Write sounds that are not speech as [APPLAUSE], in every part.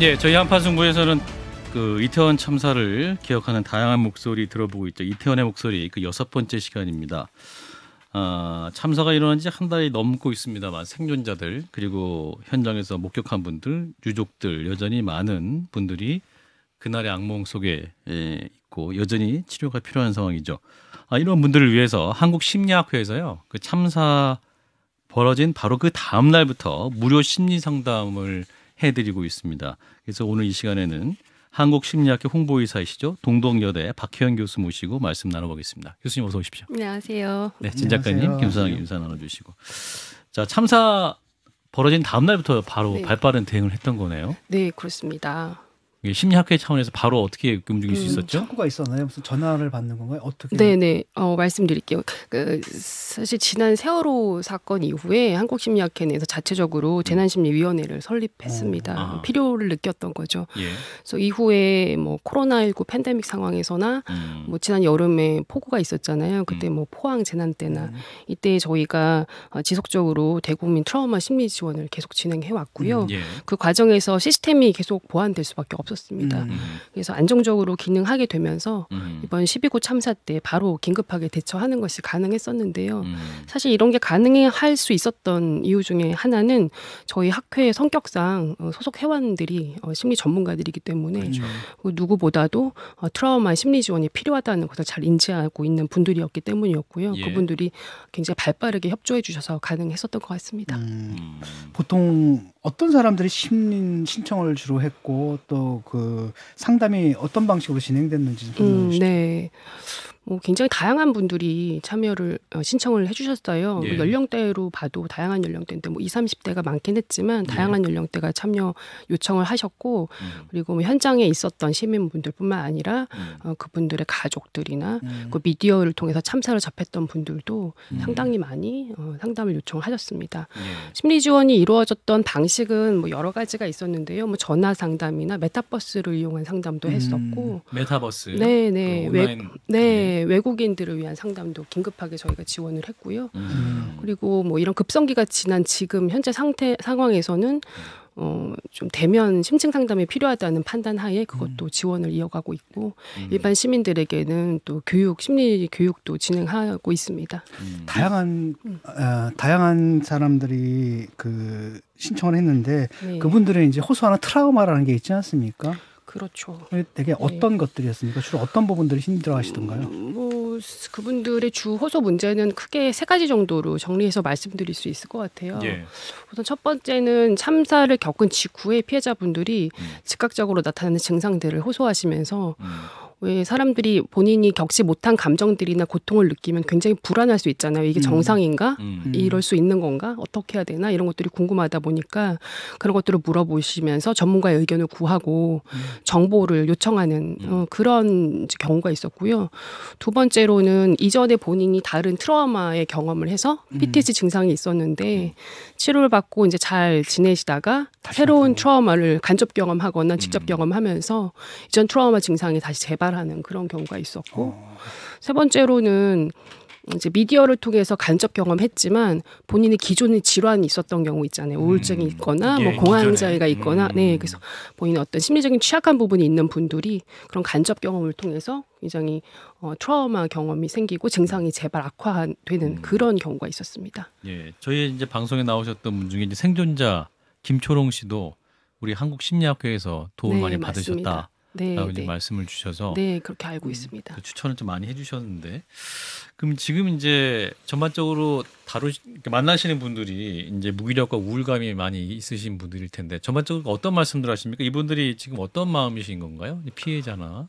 예, 저희 한판 승부에서는 그 이태원 참사를 기억하는 다양한 목소리 들어보고 있죠. 이태원의 목소리 그 여섯 번째 시간입니다. 아, 참사가 일어난 지 한 달이 넘고 있습니다만 생존자들 그리고 현장에서 목격한 분들 유족들 여전히 많은 분들이 그날의 악몽 속에 예, 있고 여전히 치료가 필요한 상황이죠. 아, 이런 분들을 위해서 한국 심리학회에서요 그 참사 벌어진 바로 그 다음 날부터 무료 심리 상담을 해드리고 있습니다. 그래서 오늘 이 시간에는 한국 심리학회 홍보의사이시죠 동덕여대 박혜연 교수 모시고 말씀 나눠보겠습니다. 교수님 어서 오십시오. 네, 안녕하세요. 네, 진 작가님, 김수상 인사 나눠주시고 자 참사 벌어진 다음 날부터 바로 네. 발빠른 대응을 했던 거네요. 네, 그렇습니다. 심리학회 차원에서 바로 어떻게 움직일 수 음, 있었죠? 창구가 있었나요? 무슨 전화를 받는 건가요? 어떻게? 네네. 어, 말씀드릴게요. 그, 사실 지난 세월호 사건 이후에 한국심리학회 내에서 자체적으로 음. 재난심리위원회를 설립했습니다. 어. 아. 필요를 느꼈던 거죠. 예. 그래서 이후에 뭐 코로나19 팬데믹 상황에서나 음. 뭐 지난 여름에 폭우가 있었잖아요. 그때 음. 뭐 포항 재난 때나 음. 이때 저희가 어, 지속적으로 대국민 트라우마 심리 지원을 계속 진행해 왔고요. 음. 예. 그 과정에서 시스템이 계속 보완될 수밖에 없. 없었습니다. 음, 음. 그래서 안정적으로 기능하게 되면서 음. 이번 12구 참사 때 바로 긴급하게 대처하는 것이 가능했었는데요. 음. 사실 이런 게 가능할 수 있었던 이유 중에 하나는 저희 학회의 성격상 어, 소속 회원들이 어, 심리 전문가들이기 때문에 그렇죠. 뭐 누구보다도 어, 트라우마 심리 지원이 필요하다는 것을 잘 인지하고 있는 분들이었기 때문이었고요. 예. 그분들이 굉장히 발빠르게 협조해 주셔서 가능했었던 것 같습니다. 음. 음. 보통 어떤 사람들이 심리 신청을 주로 했고 또 그 상담이 어떤 방식으로 진행됐는지 좀 음, 네. 뭐 굉장히 다양한 분들이 참여를 어, 신청을 해주셨어요. 뭐 예. 연령대로 봐도 다양한 연령대인데 뭐 2, 30대가 많긴 했지만 예. 다양한 예. 연령대가 참여 요청을 하셨고 음. 그리고 뭐 현장에 있었던 시민분들뿐만 아니라 음. 어, 그분들의 가족들이나 음. 그 미디어를 통해서 참사를 접했던 분들도 음. 상당히 많이 어, 상담을 요청하셨습니다. 을 예. 심리 지원이 이루어졌던 방식은 뭐 여러 가지가 있었는데요. 뭐 전화 상담이나 메타버스를 이용한 상담도 음. 했었고 메타버스 네, 네. 그 온라인... 웹, 네. 음. 외국인들을 위한 상담도 긴급하게 저희가 지원을 했고요. 음. 그리고 뭐 이런 급성기가 지난 지금 현재 상태 상황에서는 어, 좀 대면 심층 상담이 필요하다는 판단 하에 그것도 음. 지원을 이어가고 있고 음. 일반 시민들에게는 또 교육 심리 교육도 진행하고 있습니다. 음. 다양한 어, 다양한 사람들이 그 신청을 했는데 네. 그분들은 이제 호소하는 트라우마라는 게 있지 않습니까? 그렇죠. 되게 네. 어떤 네. 것들이었습니까? 주로 어떤 부분들이 힘들어하시던가요? 음, 뭐 그분들의 주 호소 문제는 크게 세 가지 정도로 정리해서 말씀드릴 수 있을 것 같아요. 예. 우선 첫 번째는 참사를 겪은 직후에 피해자분들이 음. 즉각적으로 나타나는 증상들을 호소하시면서 음. 왜 사람들이 본인이 겪지 못한 감정들이나 고통을 느끼면 굉장히 불안할 수 있잖아요. 이게 음. 정상인가? 음. 이럴 수 있는 건가? 어떻게 해야 되나? 이런 것들이 궁금하다 보니까 그런 것들을 물어보시면서 전문가의 의견을 구하고 음. 정보를 요청하는 음. 어, 그런 경우가 있었고요. 두 번째로는 이전에 본인이 다른 트라우마의 경험을 해서 음. PTSD 증상이 있었는데 치료를 받고 이제 잘 지내시다가 새로운 트라우마를 간접 경험하거나 직접 경험하면서 이전 트라우마 증상이 다시 재발 자살하는 그런 경우가 있었고 어. 세 번째로는 이제 미디어를 통해서 간접 경험했지만 본인의 기존에 질환이 있었던 경우 있잖아요. 우울증이 음. 있거나 음, 예, 뭐 공황장애가 있거나 네, 음. 네 그래서 본인의 어떤 심리적인 취약한 부분이 있는 분들이 그런 간접 경험을 통해서 굉장히 어, 트라우마 경험이 생기고 증상이 재발 악화되는 음. 그런 경우가 있었습니다. 예, 저희 이제 방송에 나오셨던 분 중에 이제 생존자 김초롱 씨도 우리 한국 심리학회에서 도움 네, 많이 받으셨다. 맞습니다. 네, 아 네. 말씀을 주셔서 네 그렇게 알고 음, 있습니다. 그 추천을 좀 많이 해주셨는데 그럼 지금 이제 전반적으로 다루 만나시는 분들이 이제 무기력과 우울감이 많이 있으신 분들일 텐데 전반적으로 어떤 말씀들 하십니까? 이분들이 지금 어떤 마음이신 건가요? 피해자나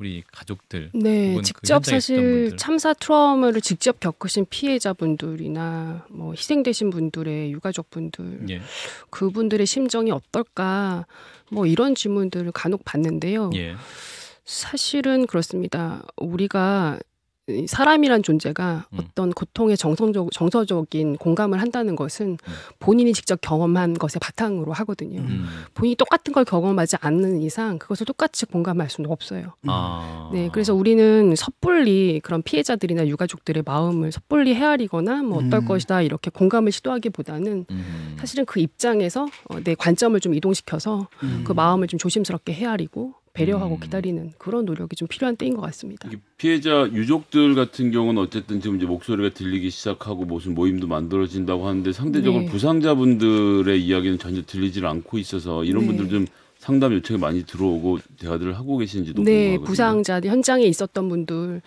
우리 가족들 네 그 직접 그 사실 참사 트라우마를 직접 겪으신 피해자분들이나 뭐 희생되신 분들의 유가족분들 예. 그분들의 심정이 어떨까 뭐 이런 질문들을 간혹 받는데요. 예. 사실은 그렇습니다. 우리가 사람이란 존재가 음. 어떤 고통의 정성적 정서적인 공감을 한다는 것은 음. 본인이 직접 경험한 것에 바탕으로 하거든요. 음. 본인이 똑같은 걸 경험하지 않는 이상 그것을 똑같이 공감할 수는 없어요. 음. 아. 네, 그래서 우리는 섣불리 그런 피해자들이나 유가족들의 마음을 섣불리 헤아리거나 뭐 어떨 음. 것이다 이렇게 공감을 시도하기보다는 음. 사실은 그 입장에서 어, 내 관점을 좀 이동시켜서 그 마음을 좀 조심스럽게 헤아리고 배려하고 음. 기다리는 그런 노력이 좀 필요한 때인 것 같습니다. 피해자 유족들 같은 경우는 어쨌든 지금 이제 목소리가 들리기 시작하고 무슨 모임도 만들어진다고 하는데 상대적으로 네. 부상자분들의 이야기는 전혀 들리질 않고 있어서 이런 네. 분들 좀 상담 요청이 많이 들어오고 대화들을 하고 계신지도 네, 궁금하거든요. 부상자 현장에 있었던 분들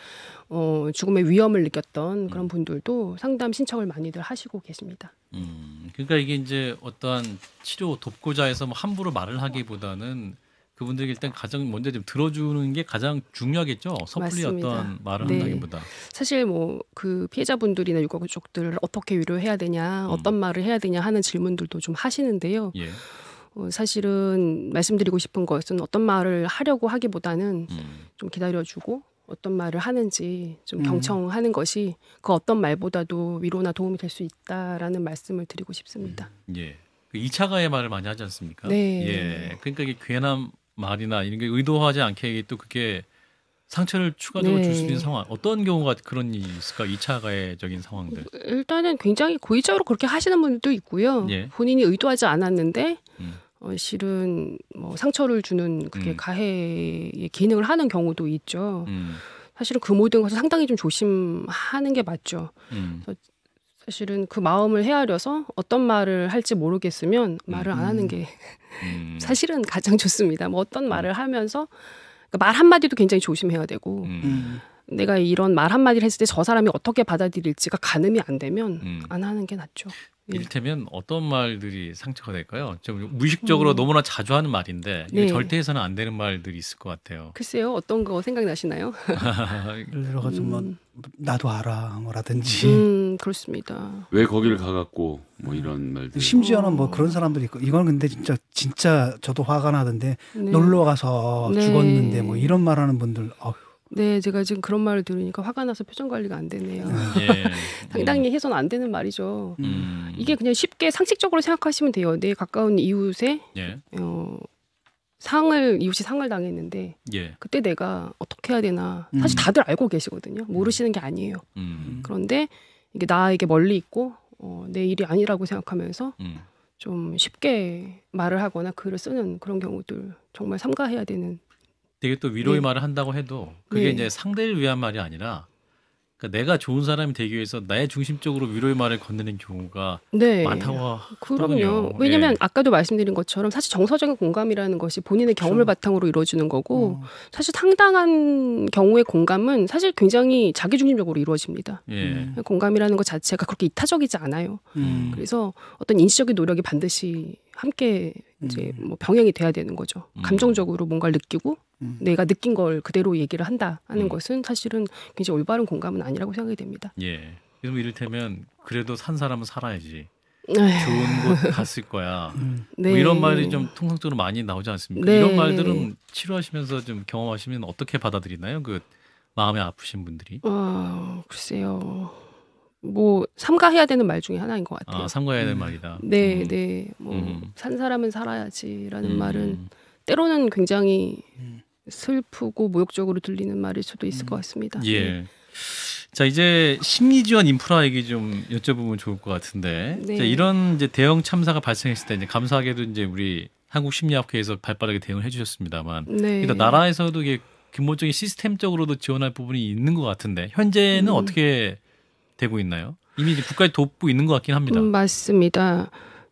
어, 죽음의 위험을 느꼈던 음. 그런 분들도 상담 신청을 많이들 하시고 계십니다. 음, 그러니까 이게 이제 어떠한 치료 돕고자 해서 뭐 함부로 말을 하기보다는 그분들에게 일단 가장 먼저 좀 들어주는 게 가장 중요하겠죠. 섣불리 어떤 말을 네. 한다기보다. 사실 뭐 그 피해자분들이나 유가족들을 어떻게 위로해야 되냐, 음. 어떤 말을 해야 되냐 하는 질문들도 좀 하시는데요. 예. 어, 사실은 말씀드리고 싶은 것은 어떤 말을 하려고 하기보다는 음. 좀 기다려주고 어떤 말을 하는지 좀 음. 경청하는 음. 것이 그 어떤 말보다도 위로나 도움이 될 수 있다라는 말씀을 드리고 싶습니다. 음. 예. 그 이차 가해 말을 많이 하지 않습니까? 네. 예. 그러니까 이게 괜한 말이나 이런 게 의도하지 않게 또 그게 상처를 추가적으로 네. 줄수 있는 상황 어떤 경우가 그런 일이 있을까 2차 가해적인 상황들 일단은 굉장히 고의적으로 그렇게 하시는 분들도 있고요 예. 본인이 의도하지 않았는데 음. 어, 실은 뭐 상처를 주는 그게 음. 가해의 기능을 하는 경우도 있죠 음. 사실은 그 모든 것을 상당히 좀 조심하는 게 맞죠 음. 사실은 그 마음을 헤아려서 어떤 말을 할지 모르겠으면 말을 음. 안 하는 음. 게 음. 사실은 가장 좋습니다. 뭐 어떤 음. 말을 하면서 그러니까 말 한마디도 굉장히 조심해야 되고 음. 음. 내가 이런 말 한마디를 했을 때 저 사람이 어떻게 받아들일지가 가늠이 안 되면 안 하는 게 낫죠. 네. 이를테면 어떤 말들이 상처가 될까요? 좀 무의식적으로 음. 너무나 자주 하는 말인데 네. 절대 해서는 안 되는 말들이 있을 것 같아요. 글쎄요, 어떤 거 생각나시나요? [LAUGHS] 예를 들어서 뭐 음. 뭐 나도 알아라든지. 음, 그렇습니다. 왜 거기를 가갖고 뭐 이런 말들. 심지어는 뭐 어. 그런 사람들이 있고 이건 근데 진짜 진짜 저도 화가 나던데 네. 놀러 가서 네. 죽었는데 뭐 이런 말하는 분들. 어, 네, 제가 지금 그런 말을 들으니까 화가 나서 표정 관리가 안 되네요. 아, 예. [LAUGHS] 당당히 해선 안 되는 말이죠. 음. 이게 그냥 쉽게 상식적으로 생각하시면 돼요. 내 가까운 이웃에 예. 어, 상을 이웃이 상을 당했는데 예. 그때 내가 어떻게 해야 되나 음. 사실 다들 알고 계시거든요. 모르시는 게 아니에요. 음. 그런데 이게 나에게 멀리 있고 어, 내 일이 아니라고 생각하면서 음. 좀 쉽게 말을 하거나 글을 쓰는 그런 경우들 정말 삼가해야 되는 되게 또 위로의 네. 말을 한다고 해도 그게 네. 이제 상대를 위한 말이 아니라 그러니까 내가 좋은 사람이 되기 위해서 나의 중심적으로 위로의 말을 건네는 경우가 네. 많다고 아, 그럼요. 왜냐하면 예. 아까도 말씀드린 것처럼 사실 정서적인 공감이라는 것이 본인의 경험을 그렇죠. 바탕으로 이루어지는 거고 어. 사실 상당한 경우의 공감은 사실 굉장히 자기중심적으로 이루어집니다. 예. 공감이라는 것 자체가 그렇게 이타적이지 않아요. 음. 그래서 어떤 인지적인 노력이 반드시 함께 이제 음. 뭐 병행이 돼야 되는 거죠. 음. 감정적으로 뭔가를 느끼고 음. 내가 느낀 걸 그대로 얘기를 한다 하는 것은 사실은 굉장히 올바른 공감은 아니라고 생각이 됩니다. 예. 그럼 이를테면 그래도 산 사람은 살아야지. 네. 좋은 곳 [LAUGHS] 갔을 거야. 네. 뭐 이런 네. 말이 좀 통상적으로 많이 나오지 않습니까? 네. 이런 말들은 치료하시면서 좀 경험하시면 어떻게 받아들이나요? 그 마음에 아프신 분들이? 아, 어, 글쎄요. 뭐 삼가해야 되는 말 중에 하나인 것 같아요. 아, 삼가해야 되는 음. 말이다. 네, 음. 네. 뭐산 음. 사람은 살아야지라는 음. 말은 때로는 굉장히 음. 슬프고 모욕적으로 들리는 말일 수도 있을 것 같습니다. 예. 네. 자 이제 심리 지원 인프라 얘기 좀 여쭤보면 좋을 것 같은데 네. 자, 이런 이제 대형 참사가 발생했을 때 이제 감사하게도 이제 우리 한국 심리학회에서 발빠르게 대응을 해주셨습니다만 네. 그러 그러니까 나라에서도 이게 근본적인 시스템적으로도 지원할 부분이 있는 것 같은데 현재는 음. 어떻게 되고 있나요? 이미 북까지 돕고 있는 것 같긴 합니다. 음, 맞습니다.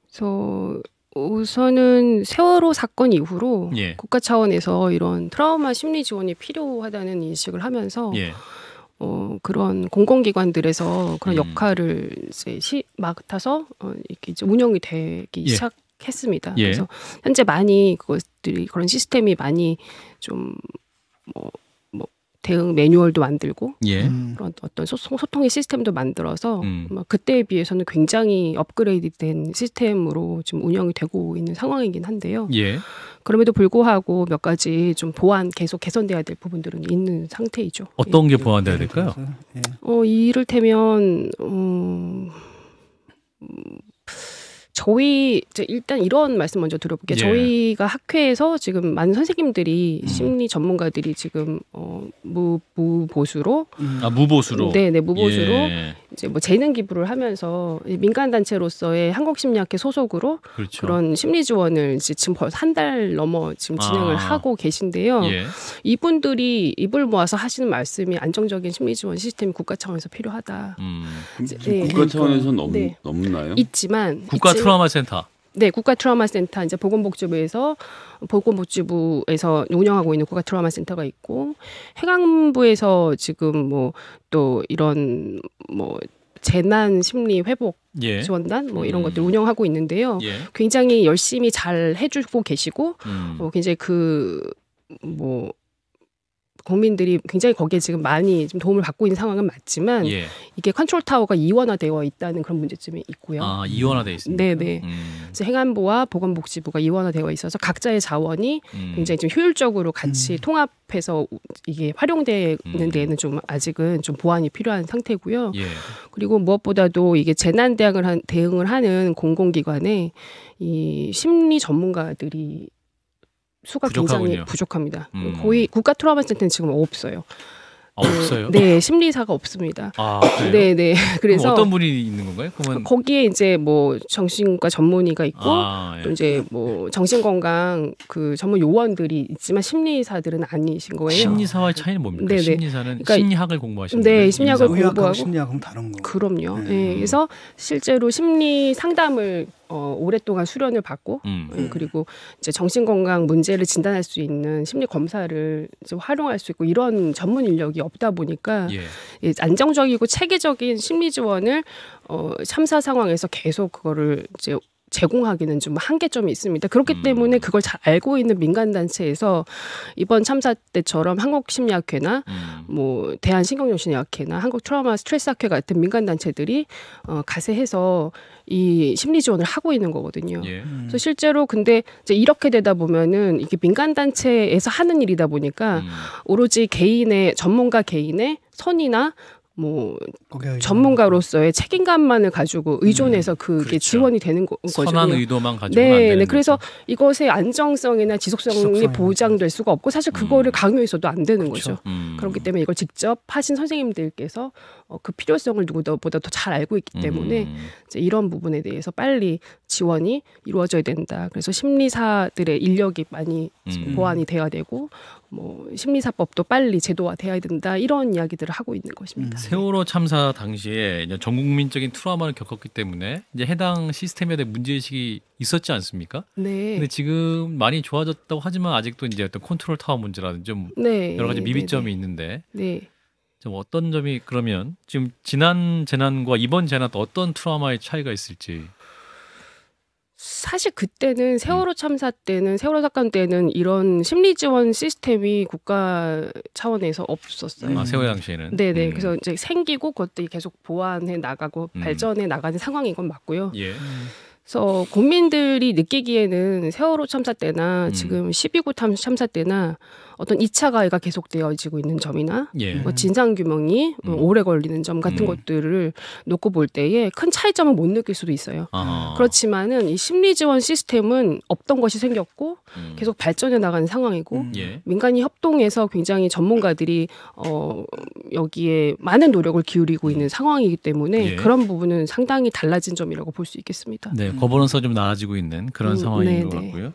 그래서 우선은 세월호 사건 이후로 예. 국가 차원에서 이런 트라우마 심리 지원이 필요하다는 인식을 하면서 예. 어, 그런 공공기관들에서 그런 음. 역할을 이제 시, 맡아서 어, 이렇게 이제 운영이 되기 예. 시작. 했습니다. 예. 그래서 현재 많이 그것들이 그런 시스템이 많이 좀뭐 대응 매뉴얼도 만들고 예. 음. 그런 어떤 소통, 소통의 시스템도 만들어서 음. 뭐 그때에 비해서는 굉장히 업그레이드된 시스템으로 지금 운영이 되고 있는 상황이긴 한데요. 예. 그럼에도 불구하고 몇 가지 좀 보완 계속 개선돼야 될 부분들은 있는 상태이죠. 어떤 예. 게 보완돼야 될까요? 네, 예. 어 이를테면 어, 음, 음 저희 일단 이런 말씀 먼저 드려볼게요. 예. 저희가 학회에서 지금 많은 선생님들이 음. 심리 전문가들이 지금 어, 무 무보수로 음. 아 무보수로 네네 네, 무보수로 예. 이제 뭐 재능 기부를 하면서 민간 단체로서의 한국심리학회 소속으로 그렇죠. 그런 심리 지원을 지금 벌써 한 달 넘어 지금 진행을 아. 하고 계신데요. 예. 이분들이 입을 모아서 하시는 말씀이 안정적인 심리 지원 시스템이 국가 차원에서 필요하다. 음. 음. 네. 국가 차원에서 네. 넘, 네. 넘나요? 있지만 국가 있지만, 트라우마 센터. 네, 국가 트라우마 센터 이제 보건복지부에서 보건복지부에서 운영하고 있는 국가 트라우마 센터가 있고 해강부에서 지금 뭐 또 이런 뭐 재난 심리 회복 예. 지원단 뭐 이런 음. 것들 운영하고 있는데요. 예. 굉장히 열심히 잘 해주고 계시고 음. 어, 굉장히 그뭐 국민들이 굉장히 거기에 지금 많이 좀 도움을 받고 있는 상황은 맞지만 예. 이게 컨트롤 타워가 이원화되어 있다는 그런 문제점이 있고요. 아 이원화돼 있습니다. 네네. 음. 그래서 행안부와 보건복지부가 이원화되어 있어서 각자의 자원이 음. 굉장히 좀 효율적으로 같이 음. 통합해서 이게 활용되는 음. 데에는 좀 아직은 좀 보완이 필요한 상태고요. 예. 그리고 무엇보다도 이게 재난 대응을 대응을 하는 공공기관에 이 심리 전문가들이 수가 부족하군요. 굉장히 부족합니다. 음. 거의 국가 트라우마 센터는 지금 없어요. 아, 네. 없어요? 네, 심리사가 없습니다. 아, 네, 네. 그래서 어떤 분이 있는 건가요? 그러면... 거기에 이제 뭐 정신과 전문의가 있고 아, 예. 또 이제 뭐 정신건강 그 전문 요원들이 있지만 심리사들은 아니신 거예요. 심리사와의 차이는 뭡니까? 네네. 네. 심리사는 그러니까, 심리학을 공부하시는 네, 거예 심리학을 공부하고 심리학은 다른 거. 그럼요. 네. 네. 그래서 실제로 심리 상담을 어, 오랫동안 수련을 받고 음. 어, 그리고 이제 정신건강 문제를 진단할 수 있는 심리 검사를 이제 활용할 수 있고 이런 전문 인력이 없다 보니까 예. 예 안정적이고 체계적인 심리 지원을 어, 참사 상황에서 계속 그거를 이제 제공하기는 좀 한계점이 있습니다. 그렇기 음. 때문에 그걸 잘 알고 있는 민간 단체에서 이번 참사 때처럼 한국심리학회나 음. 뭐 대한신경정신의학회나 한국 트라우마 스트레스학회 같은 민간 단체들이 어, 가세해서 이 심리 지원을 하고 있는 거거든요. 예. 음. 그래서 실제로 근데 이제 이렇게 되다 보면은 이게 민간 단체에서 하는 일이다 보니까 음. 오로지 개인의 전문가 개인의 선이나 뭐 전문가로서의 책임감만을 가지고 음, 의존해서 음, 그게 그렇죠. 지원이 되는 거, 선한 거죠. 선한 의도만 가지고 네, 네. 그래서 거죠. 이것의 안정성이나 지속성이, 지속성이 보장될 수가 없고 사실 그거를 음. 강요해서도 안 되는 그렇죠. 거죠. 음. 그렇기 때문에 이걸 직접 하신 선생님들께서 어, 그 필요성을 누구보다 더 잘 알고 있기 때문에 음. 이제 이런 부분에 대해서 빨리 지원이 이루어져야 된다. 그래서 심리사들의 인력이 많이 음. 보완이 돼야 되고 뭐 심리사법도 빨리 제도화돼야 된다 이런 이야기들을 하고 있는 것입니다. 음, 세월호 참사 당시에 전 국민적인 트라우마를 겪었기 때문에 이제 해당 시스템에 대한 문제의식이 있었지 않습니까? 네. 근데 지금 많이 좋아졌다고 하지만 아직도 이제 어떤 컨트롤 타워 문제라든지 좀 네. 여러 가지 미비점이 네. 네. 있는데 네. 좀 어떤 점이 그러면 지금 지난 재난과 이번 재난 또 어떤 트라우마의 차이가 있을지 사실 그때는 음. 세월호 참사 때는 세월호 사건 때는 이런 심리 지원 시스템이 국가 차원에서 없었어요. 음. 아, 세월 당시에는. 네, 네. 음. 그래서 이제 생기고 그것들이 계속 보완해 나가고 음. 발전해 나가는 상황인 건 맞고요. 예. 음. 그래서 국민들이 느끼기에는 세월호 참사 때나 음. 지금 12구 참사 때나 어떤 2차 가해가 계속되어지고 있는 점이나 예. 뭐 진상 규명이 음. 뭐 오래 걸리는 점 같은 음. 것들을 놓고 볼 때에 큰 차이점을 못 느낄 수도 있어요. 아. 그렇지만은 이 심리 지원 시스템은 없던 것이 생겼고 음. 계속 발전해 나가는 상황이고 음. 예. 민간이 협동해서 굉장히 전문가들이 어 여기에 많은 노력을 기울이고 있는 음. 상황이기 때문에 예. 그런 부분은 상당히 달라진 점이라고 볼 수 있겠습니다. 네. 거버넌서좀 나아지고 있는 그런 음, 상황인 네네. 것 네. 같고요.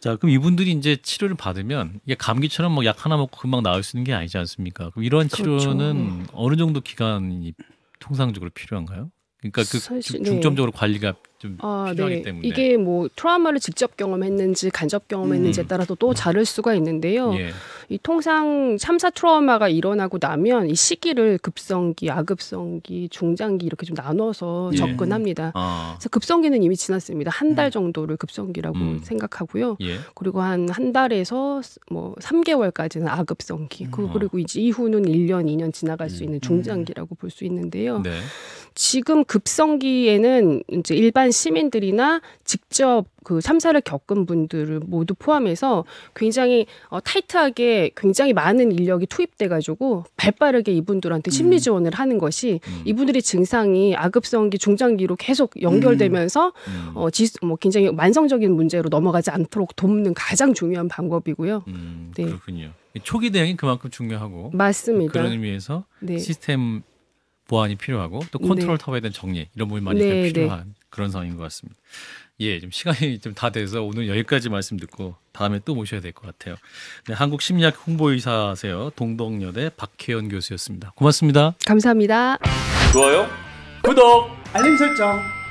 자, 그럼 이분들이 이제 치료를 받으면 이게 감기처럼 뭐 약 하나 먹고 금방 나을 수 있는 게 아니지 않습니까? 그럼 이러한 그렇죠. 치료는 그렇죠. 어느 정도 기간이 통상적으로 필요한가요? 그러니까 그 사실, 네. 중점적으로 네. 관리가 좀 아, 네. 필요하기 네. 때문에 이게 뭐 트라우마를 직접 경험했는지 간접 경험했는지에 음. 따라서 또 다를 수가 있는데요. 예. 이 통상 참사 트라우마가 일어나고 나면 이 시기를 급성기, 아급성기, 중장기 이렇게 좀 나눠서 예. 접근합니다. 아. 그래서 급성기는 이미 지났습니다. 한달 음. 정도를 급성기라고 음. 생각하고요. 예. 그리고 한 한 달에서 뭐 3개월까지는 아급성기, 그 음. 그리고 이제 이후는 1년, 2년 지나갈 수 음. 있는 중장기라고 음. 볼수 있는데요. 네. 지금 급성기에는 이제 일반 시민들이나 직접 그 참사를 겪은 분들을 모두 포함해서 굉장히 어, 타이트하게 굉장히 많은 인력이 투입돼 가지고 발빠르게 이분들한테 음. 심리 지원을 하는 것이 음. 이분들의 증상이 아급성기 중장기로 계속 연결되면서 음. 음. 어, 지, 뭐 굉장히 만성적인 문제로 넘어가지 않도록 돕는 가장 중요한 방법이고요. 음, 네. 그렇군요. 초기 대응이 그만큼 중요하고 맞습니다. 그런 의미에서 네. 시스템 보완이 필요하고 또 네. 컨트롤 타워에 대한 정리 이런 부분이 많이 네, 네. 필요한 그런 상황인 것 같습니다. 예, [LAUGHS] 좀 시간이 좀 다 돼서 오늘 여기까지 말씀 듣고 다음에 또 모셔야 될 것 같아요. 네, 한국 심리학 홍보이사세요. 동덕여대 박혜연 교수였습니다. 고맙습니다. 감사합니다. 좋아요, 구독, 알림 설정.